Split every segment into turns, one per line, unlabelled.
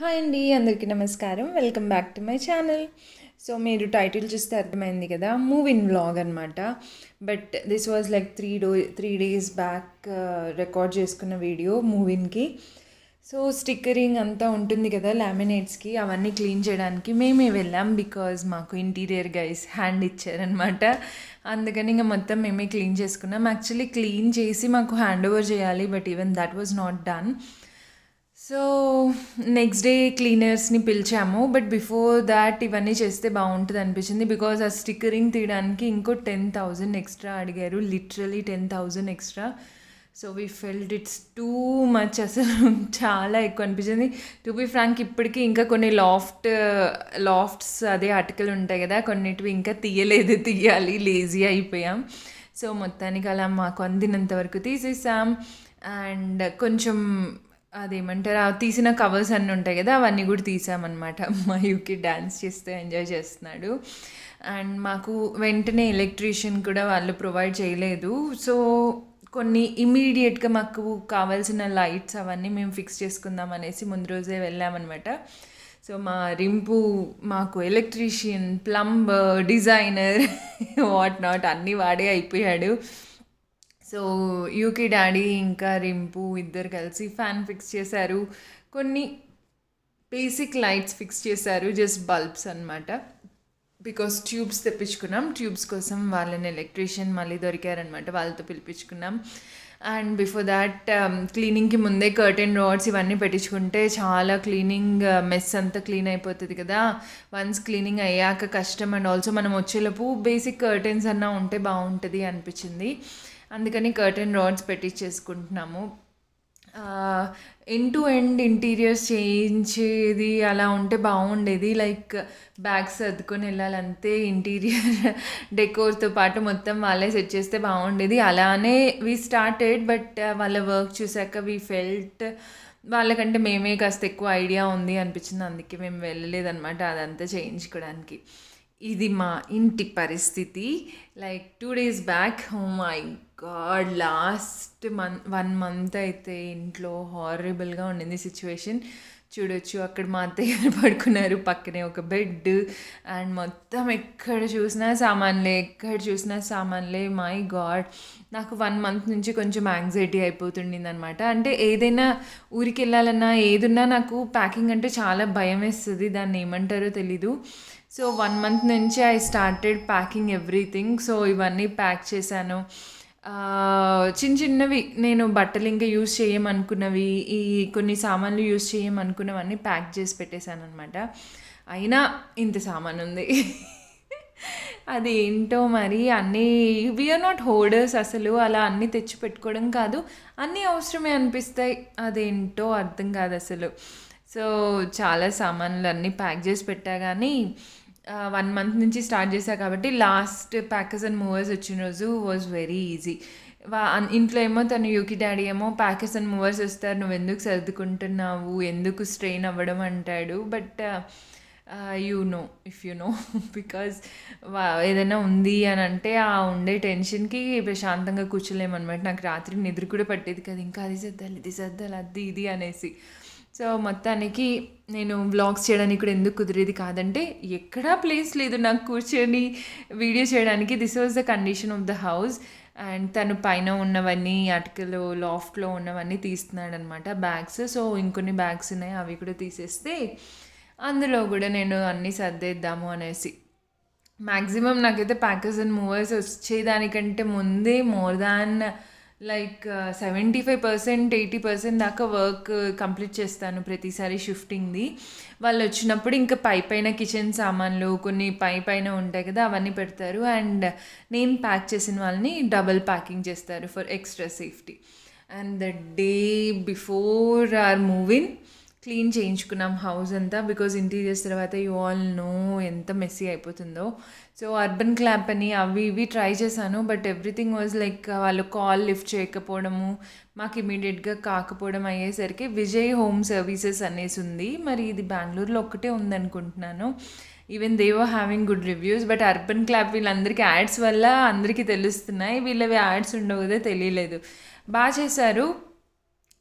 hi అండి అందరికీ నమస్కారం welcome back to my channel so మీరు టైటిల్ చూస్తే అర్థమైంది కదా మూవ్ ఇన్ వ్లాగ్ అనమాట but this was like three to three days back record చేసుకున్న వీడియో మూవిన్కి సో స్టిక్కరింగ్ అంతా ఉంటుంది కదా లామినేట్స్కి అవన్నీ క్లీన్ చేయడానికి మేమే వెళ్ళాం బికాజ్ మాకు ఇంటీరియర్ గైస్ హ్యాండ్ ఇచ్చారనమాట అందుకని ఇంకా మొత్తం మేమే క్లీన్ చేసుకున్నాం యాక్చువల్లీ క్లీన్ చేసి మాకు హ్యాండ్ ఓవర్ చేయాలి but even that was not done so next day క్లీనర్స్ని పిలిచాము బట్ బిఫోర్ దాట్ ఇవన్నీ చేస్తే బాగుంటుంది అనిపించింది బికాజ్ ఆ స్టిక్కరింగ్ తీయడానికి ఇంకో టెన్ థౌజండ్ ఎక్స్ట్రా అడిగారు literally ten thousand extra so we felt it's too much అసలు చాలా ఎక్కువ అనిపించింది టు బి ఫ్రాంక్ ఇప్పటికీ ఇంకా కొన్ని లాఫ్ట్ లాఫ్ట్స్ అదే అటుకలు ఉంటాయి కదా కొన్నిటివి ఇంకా తీయలేదు తీయాలి లేజీ అయిపోయాం సో మొత్తానికి అలా మాకు అందినంత వరకు తీసేసాం అండ్ కొంచెం అదేమంటారు తీసిన కవర్స్ అన్నీ ఉంటాయి కదా అవన్నీ కూడా తీసామన్నమాట మా డ్యాన్స్ చేస్తే ఎంజాయ్ చేస్తున్నాడు అండ్ మాకు వెంటనే ఎలక్ట్రీషియన్ కూడా వాళ్ళు ప్రొవైడ్ చేయలేదు సో కొన్ని ఇమీడియట్గా మాకు కావాల్సిన లైట్స్ అవన్నీ మేము ఫిక్స్ చేసుకుందాం అనేసి ముందు రోజే వెళ్ళామన్నమాట సో మా రింపు మాకు electrician plumber designer what not అన్నీ వాడే అయిపోయాడు సో యూకి డాడీ ఇంకా రింపు ఇద్దరు కలిసి ఫ్యాన్ ఫిక్స్ చేశారు కొన్ని బేసిక్ లైట్స్ ఫిక్స్ చేశారు జస్ట్ బల్బ్స్ అనమాట బికాస్ ట్యూబ్స్ తెప్పించుకున్నాం ట్యూబ్స్ కోసం వాళ్ళని ఎలక్ట్రీషియన్ మళ్ళీ దొరికారనమాట వాళ్ళతో పిలిపించుకున్నాం అండ్ బిఫోర్ దాట్ um, క్లీనింగ్కి ముందే కర్టెన్ రాడ్స్ ఇవన్నీ పెట్టించుకుంటే చాలా క్లీనింగ్ మెస్ uh, అంతా క్లీన్ అయిపోతుంది కదా వన్స్ క్లీనింగ్ అయ్యాక కష్టం అండ్ ఆల్సో మనం వచ్చేలోపు బేసిక్ కర్టెన్స్ అన్నా ఉంటే బాగుంటుంది అనిపించింది అందుకని కర్టెన్ రాడ్స్ పెట్టించేసుకుంటున్నాము ఎండ్ టు ఎండ్ ఇంటీరియర్స్ చేయించేది అలా ఉంటే బాగుండేది లైక్ బ్యాగ్స్ సర్దుకొని వెళ్ళాలంతే ఇంటీరియర్ డెకోర్తో పాటు మొత్తం వాళ్ళే సెట్ చేస్తే బాగుండేది అలానే వీ స్టార్టెడ్ బట్ వాళ్ళ వర్క్ చూశాక వీ ఫెల్ట్ వాళ్ళకంటే మేమే కాస్త ఎక్కువ ఐడియా ఉంది అనిపించింది అందుకే మేము వెళ్ళలేదన్నమాట అదంతా చేయించుకోవడానికి ఇది మా ఇంటి పరిస్థితి like two days back I god last month one month అయితే ఇంట్లో హారబుల్గా ఉండింది సిచ్యువేషన్ చూడొచ్చు అక్కడ మా అత్తయ్య పడుకున్నారు పక్కనే ఒక బెడ్ అండ్ మొత్తం ఎక్కడ చూసినా సామాన్లే ఎక్కడ చూసినా సామాన్లే మై గాడ్ నాకు వన్ మంత్ నుంచి కొంచెం యాంగ్జైటీ అయిపోతుండింది అనమాట అంటే ఏదైనా ఊరికి వెళ్ళాలన్నా ఏదున్నా నాకు ప్యాకింగ్ అంటే చాలా భయం వేస్తుంది దాన్ని ఏమంటారో తెలీదు సో వన్ మంత్ నుంచి I started packing everything so ఇవన్నీ ప్యాక్ చేశాను చిన్న చిన్నవి నేను బట్టలు ఇంకా యూజ్ చేయమనుకున్నవి ఈ కొన్ని సామాన్లు యూజ్ చేయమనుకున్నవన్నీ ప్యాక్ చేసి పెట్టేశాను అనమాట అయినా ఇంత సామాన్ ఉంది అది ఏంటో మరి అన్నీ వీఆర్ నాట్ హోల్డర్స్ అసలు అలా అన్నీ తెచ్చి పెట్టుకోవడం కాదు అన్నీ అవసరమే అనిపిస్తాయి అదేంటో అర్థం కాదు అసలు సో చాలా సామాన్లు అన్నీ ప్యాక్ చేసి పెట్టా కానీ వన్ మంత్ నుంచి స్టార్ట్ చేశా కాబట్టి లాస్ట్ ప్యాకర్స్ అండ్ మూవర్స్ వచ్చిన రోజు వాజ్ వెరీ ఈజీ ఇంట్లో ఏమో తను యూకి డాడీ ఏమో ప్యాకెస్ అండ్ మూవర్స్ వస్తారు నువ్వు ఎందుకు సర్దుకుంటున్నావు ఎందుకు స్ట్రెయిన్ అవ్వడం అంటాడు but you know if you know because ఏదైనా ఉంది అని అంటే ఆ ఉండే టెన్షన్కి ప్రశాంతంగా కూర్చోలేమనమాట నాకు రాత్రి నిద్ర కూడా పట్టేది కదా ఇంకా అది సర్దాలి ఇది సర్దాలి అది ఇది అనేసి సో మొత్తానికి నేను వ్లాగ్స్ చేయడానికి కూడా ఎందుకు కుదిరేది కాదంటే ఎక్కడా ప్లేస్ లేదు నాకు కూర్చొని వీడియో చేయడానికి this was the condition of the house and తను పైన ఉన్నవన్నీ అటుకలో లాఫ్ట్లో ఉన్నవన్నీ తీస్తున్నాడు అనమాట బ్యాగ్స్ సో ఇంకొన్ని బ్యాగ్స్ ఉన్నాయి అవి కూడా తీసేస్తే అందులో కూడా నేను అన్నీ సర్దేద్దాము అనేసి మ్యాక్సిమం నాకైతే ప్యాకర్స్ అండ్ మూవర్స్ వచ్చేదానికంటే ముందే more than like seventy five percent eighty percent దాకా వర్క్ కంప్లీట్ చేస్తాను ప్రతిసారి షిఫ్టింగ్ది వాళ్ళు వచ్చినప్పుడు ఇంకా పై పైన కిచెన్ సామాన్లు కొన్ని పై పైన ఉంటాయి కదా అవన్నీ పెడతారు అండ్ నేను ప్యాక్ చేసిన వాళ్ళని డబల్ ప్యాకింగ్ చేస్తారు for extra safety and the day before our moving clean చేయించుకున్నాం హౌస్ అంతా బికాజ్ ఇంటీరియర్స్ తర్వాత యూ ఆల్ నో ఎంత మెస్సీ అయిపోతుందో సో అర్బన్ క్లాప్ అని అవి ఇవి ట్రై చేశాను బట్ ఎవ్రీథింగ్ వాజ్ లైక్ వాళ్ళు కాల్ లిఫ్ట్ చేయకపోవడము మాకు ఇమీడియట్గా కాకపోవడం అయ్యేసరికి విజయ్ హోమ్ సర్వీసెస్ అనేసి ఉంది మరి ఇది బెంగళూరులో ఒక్కటే ఉందనుకుంటున్నాను even they were having good reviews but Urban Clap వీళ్ళందరికీ యాడ్స్ వల్ల అందరికీ తెలుస్తున్నాయి వీళ్ళవి యాడ్స్ ఉండవు కదా తెలియలేదు బాగా చేశారు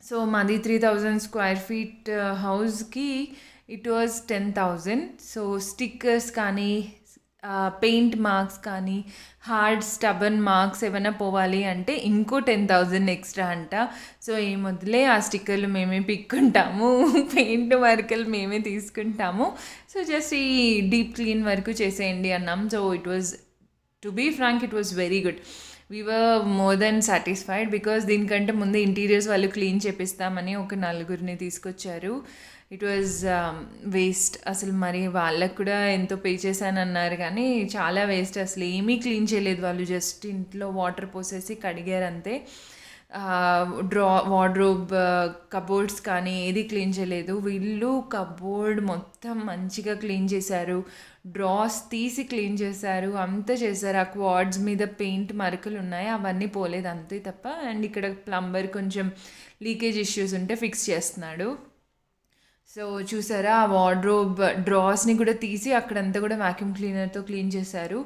సో మాది త్రీ థౌజండ్ స్క్వేర్ ఫీట్ హౌస్కి it was ten thousand so stickers కానీ పెయింట్ మార్క్స్ కానీ హార్డ్ స్టబన్ మార్క్స్ ఏమైనా పోవాలి అంటే ఇంకో టెన్ థౌజండ్ ఎక్స్ట్రా అంట సో మొదలే ఆ స్టిక్కర్లు మేమే పిక్కుంటాము పెయింట్ వర్కులు మేమే తీసుకుంటాము సో జస్ట్ ఈ డీప్ క్లీన్ వరకు చేసేయండి అన్నాం so it was to be frank it was very good were more than satisfied because దీనికంటే ముందు ఇంటీరియర్స్ వాళ్ళు క్లీన్ చేపిస్తామని ఒక నలుగురిని తీసుకొచ్చారు ఇట్ వాజ్ వేస్ట్ అసలు మరి వాళ్ళకు కూడా ఎంతో పే చేశాను అన్నారు కానీ చాలా వేస్ట్ అసలు ఏమీ క్లీన్ చేయలేదు వాళ్ళు జస్ట్ ఇంట్లో వాటర్ పోసేసి కడిగారు అంతే డ్రా వార్డ్రోబ్ కబోర్డ్స్ కానీ ఏది క్లీన్ చేయలేదు వీళ్ళు కబోర్డ్ మొత్తం మంచిగా క్లీన్ చేశారు డ్రాస్ తీసి క్లీన్ చేశారు అంతా చేశారు ఆ క్వాడ్స్ మీద పెయింట్ మరకలు ఉన్నాయి అవన్నీ పోలేదు అంతే తప్ప అండ్ ఇక్కడ ప్లంబర్ కొంచెం లీకేజ్ ఇష్యూస్ ఉంటే ఫిక్స్ చేస్తున్నాడు సో చూసారా ఆ వార్డ్రోబ్ డ్రాస్ని కూడా తీసి అక్కడంతా కూడా వ్యాక్యూమ్ క్లీనర్తో క్లీన్ చేశారు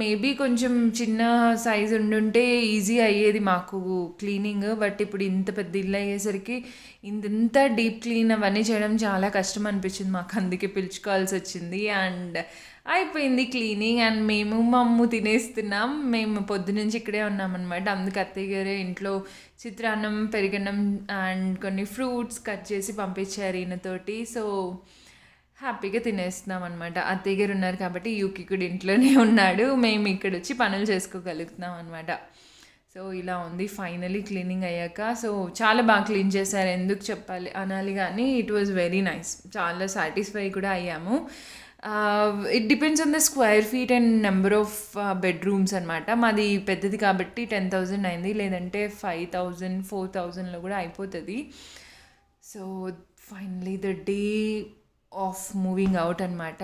మేబీ కొంచెం చిన్న సైజ్ ఉండుంటే ఈజీ అయ్యేది మాకు క్లీనింగ్ బట్ ఇప్పుడు ఇంత పెద్ద ఇల్లు అయ్యేసరికి ఇంత డీప్ క్లీన్ అవన్నీ చేయడం చాలా కష్టం అనిపించింది మాకు అందుకే పిలుచుకోవాల్సి వచ్చింది అండ్ అయిపోయింది క్లీనింగ్ అండ్ మేము మా అమ్ము తినేస్తున్నాం మేము పొద్దునుంచి ఇక్కడే ఉన్నామన్నమాట అందుకు అత్తయ్య గారు ఇంట్లో చిత్రాన్నం పెరిగన్నం అండ్ కొన్ని ఫ్రూట్స్ కట్ చేసి పంపించారు ఈయనతోటి సో హ్యాపీగా తినేస్తున్నాం అనమాట అత్తయ్య గారు ఉన్నారు కాబట్టి యూకి కూడా ఇంట్లోనే ఉన్నాడు మేము ఇక్కడ వచ్చి పనులు చేసుకోగలుగుతున్నాం అనమాట సో ఇలా ఉంది ఫైనలీ క్లీనింగ్ అయ్యాక సో చాలా బాగా క్లీన్ చేశారు ఎందుకు చెప్పాలి అనాలి కానీ ఇట్ వాజ్ వెరీ నైస్ చాలా సాటిస్ఫై కూడా అయ్యాము it depends on the square feet and number of bedrooms అనమాట మాది పెద్దది కాబట్టి టెన్ థౌజండ్ అయింది లేదంటే ఫైవ్ థౌజండ్ ఫోర్ థౌజండ్లో కూడా అయిపోతుంది so finally the day of moving out అనమాట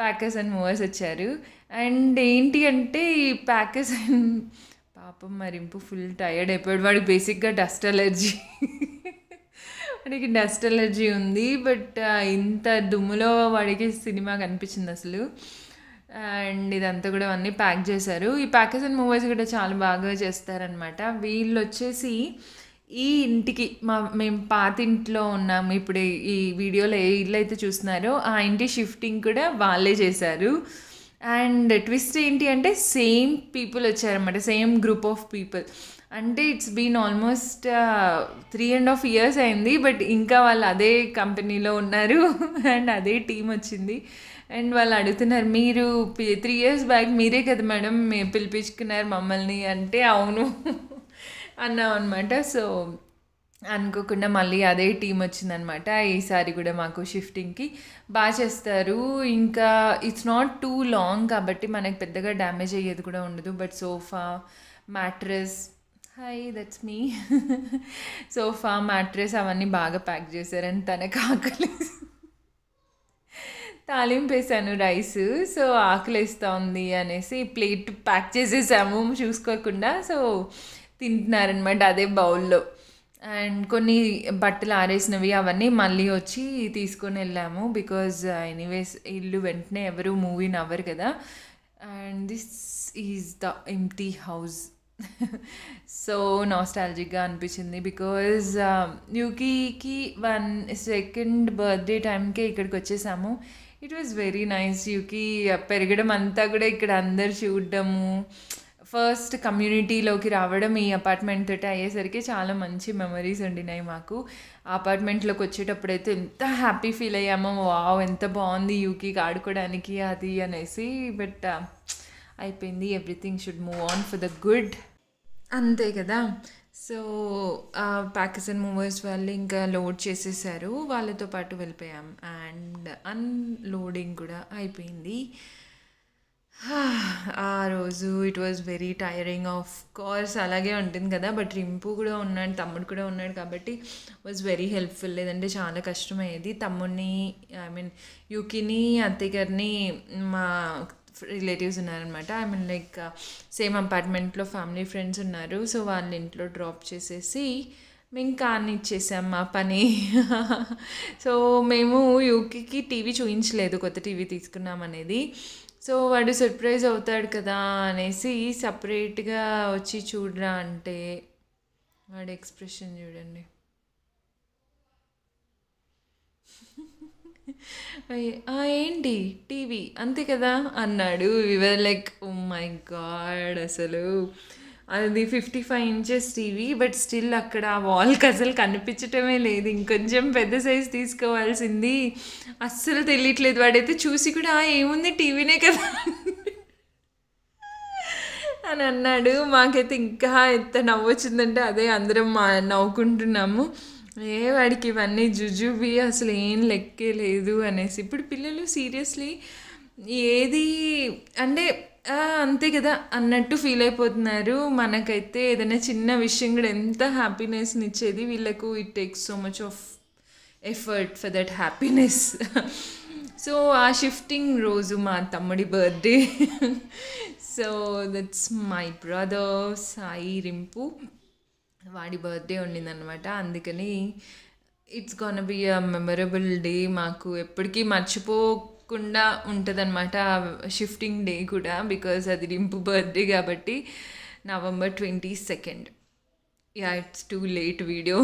ప్యాకర్స్ అండ్ మూవర్స్ వచ్చారు అండ్ ఏంటి అంటే ఈ ప్యాకర్స్ అండ్ పాపం మరింపు ఫుల్ టైర్డ్ అయిపోయాడు వాడికి బేసిక్గా డస్ట్ అలర్జీ వాడికి డస్ట్ ఎలర్జీ ఉంది బట్ ఇంత దుమ్ములో వాడికి సినిమా కనిపించింది అసలు అండ్ ఇదంతా కూడా అన్నీ ప్యాక్ చేశారు ఈ ప్యాకేజ్ అండ్ మూవీస్ కూడా చాలా బాగా చేస్తారనమాట వీళ్ళు వచ్చేసి ఈ ఇంటికి మా మేము పాత ఇంట్లో ఉన్నాము ఇప్పుడు ఈ వీడియోలో ఏ ఇల్లు అయితే చూస్తున్నారో ఆ ఇంటి షిఫ్టింగ్ కూడా వాళ్ళే చేశారు అండ్ ట్విస్ట్ ఏంటి అంటే సేమ్ పీపుల్ వచ్చారనమాట సేమ్ గ్రూప్ ఆఫ్ పీపుల్ అంటే it's been almost three and half years అయింది బట్ ఇంకా వాళ్ళు అదే కంపెనీలో ఉన్నారు అండ్ అదే టీం వచ్చింది అండ్ వాళ్ళు అడుగుతున్నారు మీరు త్రీ ఇయర్స్ బ్యాక్ మీరే కదా మేడం మేము పిలిపించుకున్నారు మమ్మల్ని అంటే అవును అన్నాం అనమాట సో అనుకోకుండా మళ్ళీ అదే టీం వచ్చిందనమాట ఈసారి కూడా మాకు షిఫ్టింగ్కి బాగా చేస్తారు ఇంకా ఇట్స్ నాట్ టూ లాంగ్ కాబట్టి మనకు పెద్దగా డ్యామేజ్ అయ్యేది కూడా ఉండదు but sofa mattress hi that's me sofa mattress అవన్నీ బాగా ప్యాక్ చేశారని తనకు ఆకలి తాలింపు వేసాను రైస్ సో వేస్తూ ఉంది అనేసి ప్లేట్ ప్యాక్ చేసేసాము చూసుకోకుండా సో తింటున్నారనమాట అదే బౌల్లో అండ్ కొన్ని బట్టలు ఆరేసినవి అవన్నీ మళ్ళీ వచ్చి తీసుకొని వెళ్ళాము బికాజ్ ఎనీవేస్ uh, ఇల్లు వెంటనే ఎవరు మూవీని అవ్వరు కదా and this is the empty house so నాస్టాలజిక్గా అనిపించింది బికాజ్ యూకీకి వన్ సెకండ్ బర్త్డే టైంకే ఇక్కడికి వచ్చేసాము it was very nice Yuki పెరగడం అంతా కూడా ఇక్కడ అందరు చూడడము ఫస్ట్ కమ్యూనిటీలోకి రావడం ఈ అపార్ట్మెంట్ తోటి అయ్యేసరికి చాలా మంచి మెమరీస్ ఉండినాయి మాకు అపార్ట్మెంట్లోకి వచ్చేటప్పుడైతే ఎంత హ్యాపీ ఫీల్ అయ్యామో వావ్ ఎంత బాగుంది యూకీకి ఆడుకోవడానికి అది అనేసి బట్ అయిపోయింది everything should move on for the good అంతే కదా సో పాకిస్తాన్ మూవర్స్ వాళ్ళు ఇంకా లోడ్ చేసేసారు వాళ్ళతో పాటు వెళ్ళిపోయాం అండ్ అన్లోడింగ్ కూడా అయిపోయింది ఆ రోజు it was very tiring of course అలాగే ఉంటుంది కదా బట్ రింపు కూడా ఉన్నాడు తమ్ముడు కూడా ఉన్నాడు కాబట్టి వాజ్ వెరీ హెల్ప్ఫుల్ లేదంటే చాలా కష్టమయ్యేది తమ్ముడిని ఐ మీన్ యూకిని అత్తగారిని గారిని మా రిలేటివ్స్ ఉన్నారనమాట ఐ మీన్ లైక్ సేమ్ అపార్ట్మెంట్లో ఫ్యామిలీ ఫ్రెండ్స్ ఉన్నారు సో వాళ్ళ ఇంట్లో డ్రాప్ చేసేసి మేము కార్ని ఇచ్చేసాం మా పని సో మేము యూకికి టీవీ చూపించలేదు కొత్త టీవీ తీసుకున్నాం అనేది సో వాడు సర్ప్రైజ్ అవుతాడు కదా అనేసి సపరేట్గా వచ్చి చూడరా అంటే వాడి ఎక్స్ప్రెషన్ చూడండి ఏంటి టీవీ అంతే కదా అన్నాడు వివర్ లైక్ మై గాడ్ అసలు అది fifty five inches TV but still అక్కడ వాల్కి అసలు కనిపించటమే లేదు ఇంకొంచెం పెద్ద సైజ్ తీసుకోవాల్సింది అస్సలు తెలియట్లేదు వాడైతే చూసి కూడా ఏముంది టీవీనే కదా అని అన్నాడు మాకైతే ఇంకా ఎంత నవ్వొచ్చిందంటే అదే అందరం మా నవ్వుకుంటున్నాము ఏ వాడికి ఇవన్నీ జుజుబి అసలు ఏం లెక్కే లేదు అనేసి ఇప్పుడు పిల్లలు సీరియస్లీ ఏది అంటే అంతే కదా అన్నట్టు ఫీల్ అయిపోతున్నారు మనకైతే ఏదైనా చిన్న విషయం కూడా ఎంత హ్యాపీనెస్ని ఇచ్చేది వీళ్ళకు it takes so much of effort for that happiness so ఆ షిఫ్టింగ్ రోజు మా తమ్ముడి birthday so that's my brother Sai Rimpu వాడి బర్త్డే ఉండిందనమాట అందుకని it's gonna be a memorable day మాకు ఎప్పటికీ మర్చిపోకుండా ఉంటుందన్నమాట షిఫ్టింగ్ డే కూడా బికాస్ అది రింపు బర్త్డే కాబట్టి November twenty second yeah it's too late video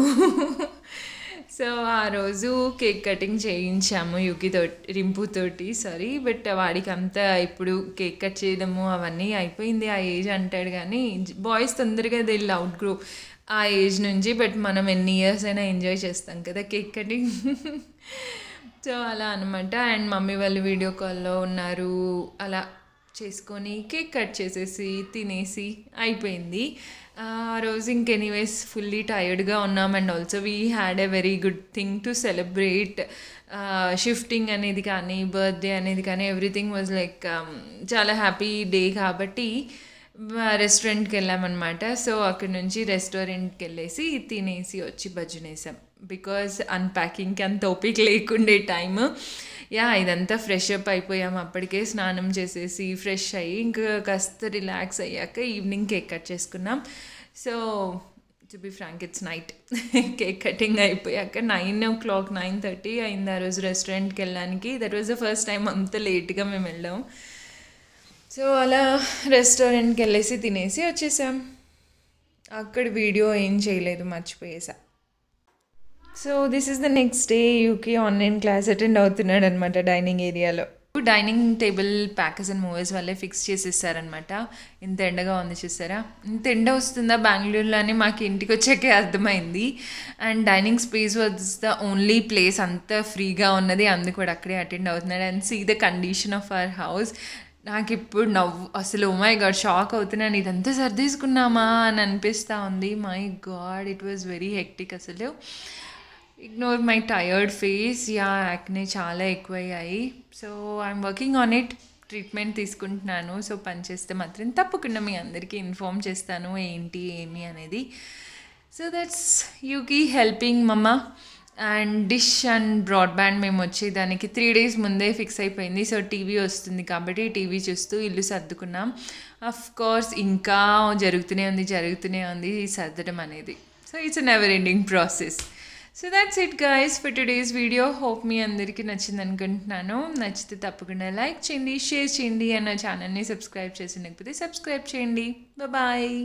so ఆ రోజు కేక్ కటింగ్ చేయించాము యుకితో రింపుతోటి సారీ బట్ వాడికి అంతా ఇప్పుడు కేక్ కట్ చేయడము అవన్నీ అయిపోయింది ఆ ఏజ్ అంటాడు కానీ బాయ్స్ తొందరగా దే లౌడ్ గ్రో ఆ ఏజ్ నుంచి బట్ మనం ఎన్ని ఇయర్స్ అయినా ఎంజాయ్ చేస్తాం కదా కేక్ కటింగ్ సో అలా అనమాట అండ్ మమ్మీ వాళ్ళు వీడియో కాల్లో ఉన్నారు అలా చేసుకొని కేక్ కట్ చేసేసి తినేసి అయిపోయింది ఆ రోజు ఎనీవేస్ ఫుల్లీ టైర్డ్గా ఉన్నాం and also we had a very good thing to celebrate shifting అనేది కానీ బర్త్డే అనేది కానీ ఎవ్రీథింగ్ వాజ్ లైక్ చాలా హ్యాపీ డే కాబట్టి రెస్టారెంట్కి వెళ్ళామన్నమాట సో అక్కడ నుంచి రెస్టారెంట్కి వెళ్ళేసి తినేసి వచ్చి భజనేసాం బికాస్ అన్ప్యాకింగ్కి అంత ఓపిక లేకుండే టైమ్ యా ఇదంతా ఫ్రెష్ అప్ అయిపోయాం అప్పటికే స్నానం చేసేసి ఫ్రెష్ అయ్యి ఇంకా కాస్త రిలాక్స్ అయ్యాక ఈవినింగ్ కేక్ కట్ చేసుకున్నాం so to be frank it's night cake cutting అయిపోయాక nine o'clock nine thirty అయింది ఆ రోజు రెస్టారెంట్కి వెళ్ళడానికి that was the first time అంత లేట్గా మేము వెళ్ళాం సో అలా రెస్టారెంట్కి వెళ్ళేసి తినేసి వచ్చేసాం అక్కడ వీడియో ఏం చేయలేదు మర్చిపోయేసా so this is the next day UK online class attend అవుతున్నాడు అనమాట డైనింగ్ ఏరియాలో dining table package and movies వల్లే ఫిక్స్ చేసేసారనమాట ఇంత ఎండగా ఉంది చూసారా ఇంత ఎండ వస్తుందా బెంగళూరులో అని మాకు ఇంటికి వచ్చాకే అర్థమైంది and dining space was the only place అంతా ఫ్రీగా ఉన్నది అందుకు కూడా అక్కడే అటెండ్ అవుతున్నాడు and see the condition of our house నాకు ఇప్పుడు నవ్వు అసలు మై గాడ్ షాక్ అవుతున్నాను ఇదంతా సర్దీసుకున్నామా అని అనిపిస్తూ ఉంది my God it was very hectic అసలు ignore my tired face yeah acne చాలా ఎక్కువయ్యాయి so I'm working on it treatment తీసుకుంటున్నాను సో పనిచేస్తే మాత్రం తప్పకుండా మీ అందరికీ ఇన్ఫామ్ చేస్తాను ఏంటి ఏమి అనేది so that's you key helping mamma and dish and broadband మేము వచ్చి దానికి త్రీ డేస్ ముందే ఫిక్స్ అయిపోయింది సో టీవీ వస్తుంది కాబట్టి టీవీ చూస్తూ ఇల్లు సర్దుకున్నాం అఫ్ కోర్స్ ఇంకా జరుగుతూనే ఉంది జరుగుతూనే ఉంది సర్దడం అనేది so it's never ending process so that's it guys for today's video hope మీ అందరికీ నచ్చింది అనుకుంటున్నాను నచ్చితే తప్పకుండా లైక్ చేయండి షేర్ చేయండి అన్న ఛానల్ని సబ్స్క్రైబ్ చేసి లేకపోతే సబ్స్క్రైబ్ చేయండి బాయ్